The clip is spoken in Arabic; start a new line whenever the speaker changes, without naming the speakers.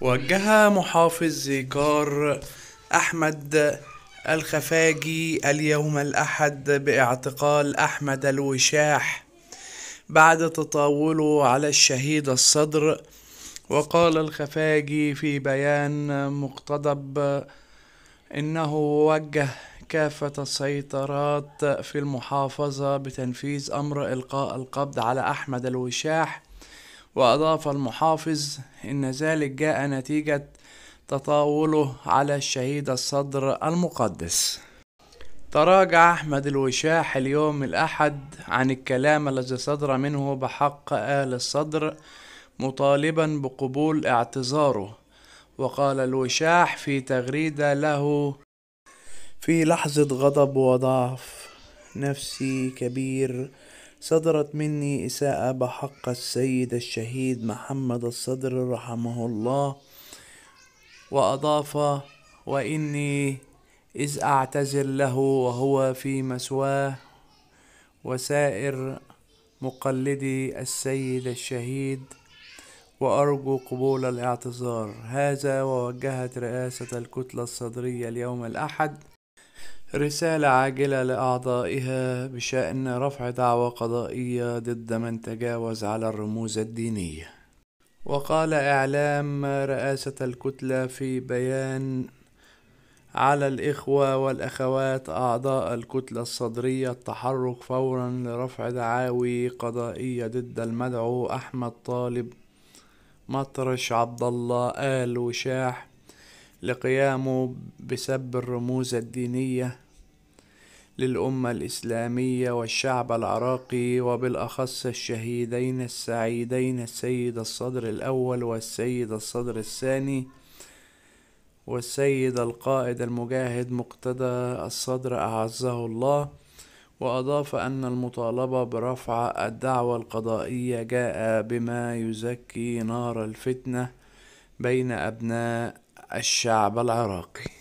وجه محافظ ذكار أحمد الخفاجي اليوم الأحد باعتقال أحمد الوشاح بعد تطاوله على الشهيد الصدر وقال الخفاجي في بيان مقتضب إنه وجه كافة السيطرات في المحافظة بتنفيذ أمر إلقاء القبض على أحمد الوشاح وأضاف المحافظ إن ذلك جاء نتيجة تطاوله على الشهيد الصدر المقدس تراجع أحمد الوشاح اليوم الأحد عن الكلام الذي صدر منه بحق آل الصدر مطالبا بقبول اعتذاره وقال الوشاح في تغريدة له في لحظة غضب وضعف نفسي كبير صدرت مني إساءة بحق السيد الشهيد محمد الصدر رحمه الله وأضاف وإني إذ أعتذر له وهو في مسواه وسائر مقلدي السيد الشهيد وأرجو قبول الاعتذار هذا ووجهت رئاسة الكتلة الصدرية اليوم الأحد رسالة عاجلة لأعضائها بشأن رفع دعوى قضائية ضد من تجاوز على الرموز الدينية وقال إعلام رئاسة الكتلة في بيان على الإخوة والأخوات أعضاء الكتلة الصدرية التحرك فورا لرفع دعاوي قضائية ضد المدعو أحمد طالب مطرش عبد الله آل وشاح لقيامه بسب الرموز الدينية للأمة الإسلامية والشعب العراقي وبالأخص الشهيدين السعيدين السيد الصدر الأول والسيد الصدر الثاني والسيد القائد المجاهد مقتدى الصدر أعزه الله وأضاف أن المطالبة برفع الدعوة القضائية جاء بما يزكي نار الفتنة بين أبناء الشعب العراقي